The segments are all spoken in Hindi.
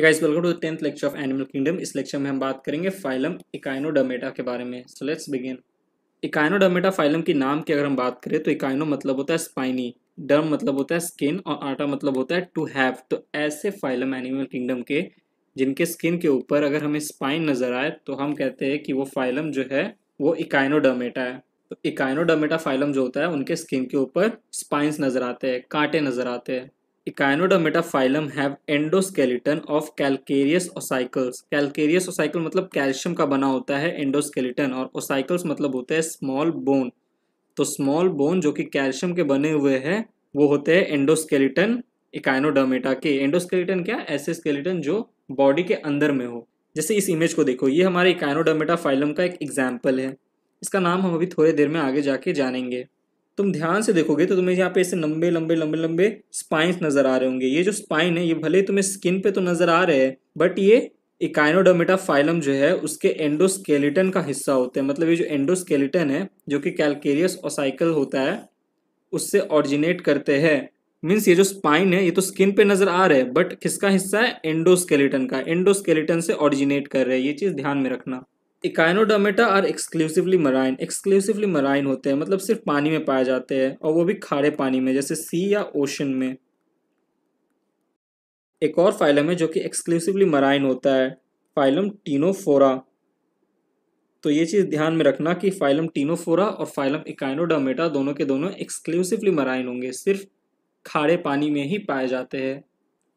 guys welcome to the tenth lecture of animal kingdom इस लेक्चर में हम बात करेंगे फाइलम इकाइनोडर्मेटा के बारे में so let's begin echinodermata phylum के नाम की अगर हम बात करें तो इकाइनो मतलब होता है स्पाइनी डर्म मतलब होता है स्किन और आटा मतलब होता है टू हैव तो ऐसे फाइलम एनिमल किंगडम के जिनके स्किन के ऊपर अगर हमें स्पाइन नजर आए तो हम कहते हैं कि वो फाइलम जो है वो इकाइनोडर्मेटा है तो इकाइनोडर्मेटा फाइलम जो होता है उनके स्किन के ऊपर स्पाइंस नजर आते हैं कांटे नजर आते हैं echinodermata phylum have endoskeleton of calcareous ossicles calcareous ossicle मतलब कैल्शियम का बना होता है एंडोस्केलेटन और ओसाइकल्स मतलब होते हैं स्मॉल बोन तो स्मॉल बोन जो कि कैल्शियम के बने हुए हैं वो होते हैं एंडोस्केलेटन इकाइनोडोमेटा के एंडोस्केलेटन क्या ऐसे स्केलेटन जो बॉडी के अंदर में हो जैसे इस इमेज को देखो ये हमारे इकाइनोडर्मेटा फाइलम का एक एग्जाम्पल है इसका नाम हम अभी थोड़ी देर में आगे जाके जानेंगे तुम ध्यान से देखोगे तो तुम्हें यहाँ पे ऐसे लंबे लंबे लंबे लंबे स्पाइंस नजर आ रहे होंगे ये जो स्पाइन है ये भले तुम्हें स्किन पे तो नजर आ रहे हैं बट ये इकाइनोडोमेटा फाइलम जो है उसके एंडोस्केलेटन का हिस्सा होते हैं मतलब ये जो एंडोस्केलेटन है जो कि कैलकेरियस साइकिल होता है उससे ऑरिजिनेट करते हैं मीन्स ये जो स्पाइन है ये तो स्किन पे नजर आ रहा है बट किसका हिस्सा है एंडोस्केलेटन का एंडोस्केलेटन से ऑरिजिनेट कर रहे हैं ये चीज़ ध्यान में रखना echinodermata are exclusively marine exclusively marine होते हैं मतलब सिर्फ पानी में पाए जाते हैं और वो भी खारे पानी में जैसे सी या ओशन में एक और फाइलम है जो कि एक्सक्लूसिवली मराइन होता है फाइलम टीनोफोरा तो ये चीज़ ध्यान में रखना कि फाइलम टीनोफोरा और फाइलम इकाइनोडोमेटा दोनों के दोनों एक्सक्लूसिवली मराइन होंगे सिर्फ खारे पानी में ही पाए जाते हैं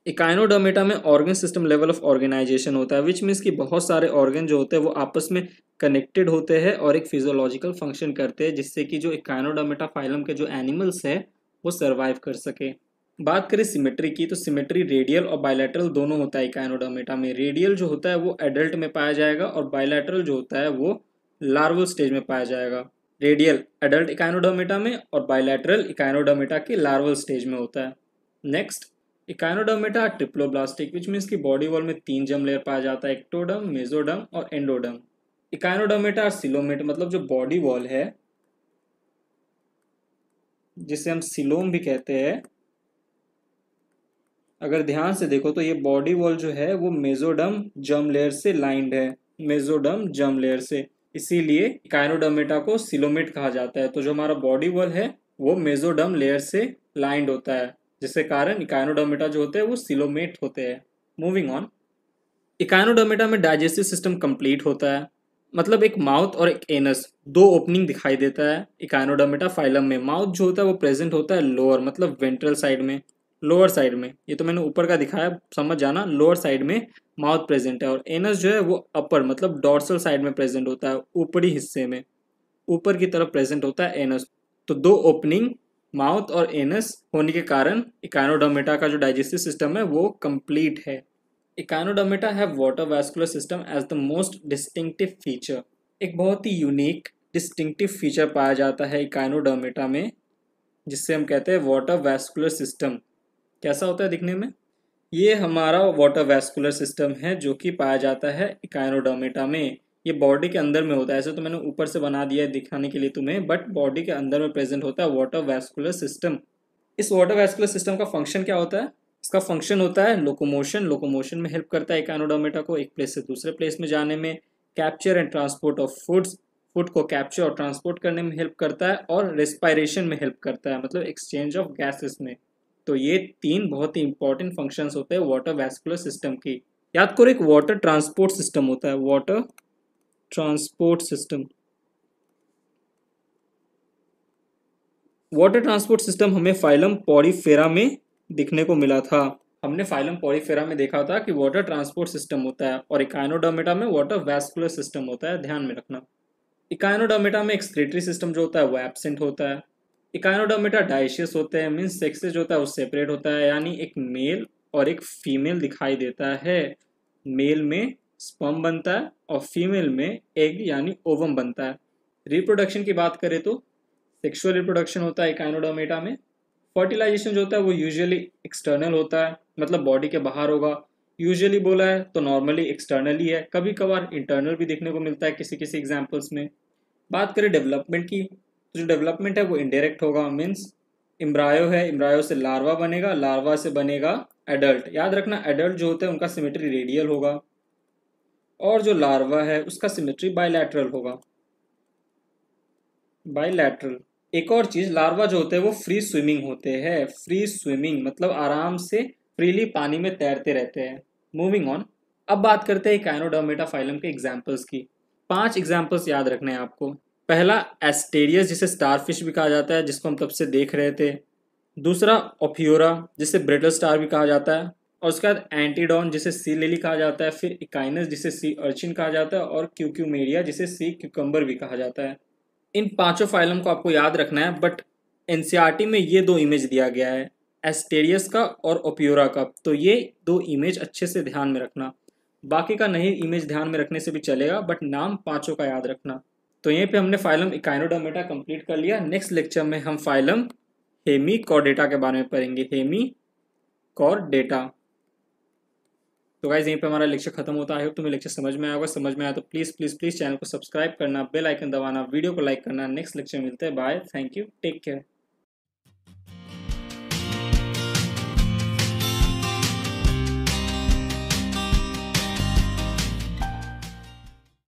इकाइनोडर्मेटा में organ system level of organisation होता है विच मीन्स कि बहुत सारे ऑर्गन जो होते हैं वो आपस में कनेक्टेड होते हैं और एक फिजियोलॉजिकल फंक्शन करते हैं जिससे कि जो इकाइनोडर्मेटा फाइलम के जो एनिमल्स हैं वो सर्वाइव कर सके बात करें सिमेट्री की तो सिमेट्री रेडियल और बायलैटरल दोनों होता है इकाइनोडर्मेटा में रेडियल जो होता है वो एडल्ट में पाया जाएगा और बायलैटरल जो होता है वो लार्वल स्टेज में पाया जाएगा रेडियल एडल्ट इकाइनोडर्मेटा में और बायलैटरल इकाइनोडर्मेटा के लार्वल स्टेज में होता है next echinodermata triploblastic which means की बॉडी वॉल में तीन जम लेयर पाया जाता है एक्टोडम मेजोडम और एंडोडम इकाइनोडर्मेटा सिलोमेट मतलब जो बॉडी वॉल है जिसे हम सिलोम भी कहते हैं अगर ध्यान से देखो तो ये बॉडी वॉल जो है वो मेजोडम जम लेयर से लाइंड है मेजोडम जम लेयर से इसीलिए इकाइनोडोमेटा को सिलोमेट कहा जाता है तो जो हमारा बॉडी वॉल है वो मेजोडम लेयर से लाइंड होता है जिसके कारण इकाइनोडोमेटा जो होते हैं वो सिलोमेट होते हैं मूविंग ऑन इकाइनोडोमेटा में डाइजेस्टिव सिस्टम कंप्लीट होता है मतलब एक माउथ और एक एनस दो ओपनिंग दिखाई देता है इकाइनोडोमेटा फाइलम में माउथ जो होता है वो प्रेजेंट होता है लोअर मतलब वेंट्रल साइड में लोअर साइड में ये तो मैंने ऊपर का दिखाया समझ जाना लोअर साइड में माउथ प्रेजेंट है और एनस जो है वो अपर मतलब डॉर्सल साइड में प्रेजेंट होता है ऊपरी हिस्से में ऊपर की तरफ प्रेजेंट होता है एनस तो दो ओपनिंग माउथ और एनस होने के कारण इकानोडोमेटा का जो डाइजेस्टिव सिस्टम है वो कंप्लीट है echinodermata have water vascular system as the most distinctive feature एक बहुत ही यूनिक डिस्टिंक्टिव फीचर पाया जाता है इकानोडोमेटा में जिससे हम कहते हैं वाटर वैस्कुलर सिस्टम कैसा होता है दिखने में ये हमारा वाटर वैस्कुलर सिस्टम है जो कि पाया जाता है इकानोडोमेटा में ये बॉडी के अंदर में होता है ऐसे तो मैंने ऊपर से बना दिया है दिखाने के लिए तुम्हें बट बॉडी के अंदर में प्रेजेंट होता है वाटर वैस्कुलर सिस्टम इस वाटर वैस्कुलर सिस्टम का फंक्शन क्या होता है इसका फंक्शन होता है लोकोमोशन लोकोमोशन में हेल्प करता है एकानोडोमेटा को एक प्लेस से दूसरे प्लेस में जाने में capture and transport of foods food को कैप्चर और ट्रांसपोर्ट करने में हेल्प करता है और रेस्पायरेशन में हेल्प करता है मतलब एक्सचेंज ऑफ गैसेस में तो ये तीन बहुत ही इंपॉर्टेंट फंक्शंस होते हैं वाटर वैस्कुलर सिस्टम की याद करो एक वाटर ट्रांसपोर्ट सिस्टम होता है water transport system water transport system हमें फाइलम पॉरीफेरा में दिखने को मिला था हमने फाइलम पॉरीफेरा में देखा था कि वाटर ट्रांसपोर्ट सिस्टम होता है और इकाइनोडर्मेटा में वाटर वैस्कुलर सिस्टम होता है ध्यान में रखना इकाइनोडर्मेटा में एक्सक्रेटरी सिस्टम जो होता है वो एबसेंट होता है इकाइनोडर्मेटा डाइशियस होते हैं मीन्स सेक्सेस जो होता है वो सेपरेट होता है यानी एक मेल और एक फीमेल दिखाई देता है मेल में स्पम बनता है और फीमेल में एग यानी ओवम बनता है रिप्रोडक्शन की बात करें तो सेक्सुअल रिप्रोडक्शन होता है काइनोडोमेटा में फर्टिलाइजेशन जो होता है वो यूजुअली एक्सटर्नल होता है मतलब बॉडी के बाहर होगा यूजुअली बोला है तो नॉर्मली एक्सटर्नली है कभी कभार इंटरनल भी देखने को मिलता है किसी किसी एग्जाम्पल्स में बात करें डेवलपमेंट की तो जो डेवलपमेंट है वो इनडायरेक्ट होगा मीन्स इम्ब्रायो है इम्ब्रायो से लार्वा बनेगा लार्वा से बनेगा एडल्ट याद रखना एडल्ट जो होता है उनका सिमेट्री रेडियल होगा और जो लार्वा है उसका सिमेट्री बायलैटरल होगा बायलैटरल एक और चीज लार्वा जो होते हैं वो फ्री स्विमिंग होते हैं फ्री स्विमिंग मतलब आराम से फ्रीली पानी में तैरते रहते हैं मूविंग ऑन अब बात करते हैं कैनोडोमेटा फाइलम के एग्जाम्पल्स की पांच एग्जाम्पल्स याद रखने हैं आपको पहला एस्टेरियस जिसे स्टारफिश भी कहा जाता है जिसको हम तब से देख रहे थे दूसरा ओफियोरा जिसे ब्रिटल स्टार भी कहा जाता है और उसके बाद एंटीडॉन जिसे सी लिली कहा जाता है फिर इकाइनस जिसे सी अर्चिन कहा जाता है और क्यूक्यूमेरिया जिसे सी क्यूकम्बर भी कहा जाता है इन पांचों फाइलम को आपको याद रखना है बट एन में ये दो इमेज दिया गया है एस्टेरियस का और ओप्योरा का तो ये दो इमेज अच्छे से ध्यान में रखना बाकी का नहीं इमेज ध्यान में रखने से भी चलेगा बट नाम पाँचों का याद रखना तो यहीं पे हमने फाइलम इकाइनोडोमेटा कंप्लीट कर लिया नेक्स्ट लेक्चर में हम फाइलम हेमी कॉर डेटा के बारे में पढ़ेंगे हेमी कॉर डेटा तो गाइज यहीं पे हमारा लेक्चर खत्म होता है तुम्हें लेक्चर समझ में आएगा समझ में आया तो प्लीज़ प्लीज़ प्लीज़ चैनल को सब्सक्राइब करना बेल आइकन दबाना वीडियो को लाइक करना नेक्स्ट लेक्चर मिलते हैं bye thank you take care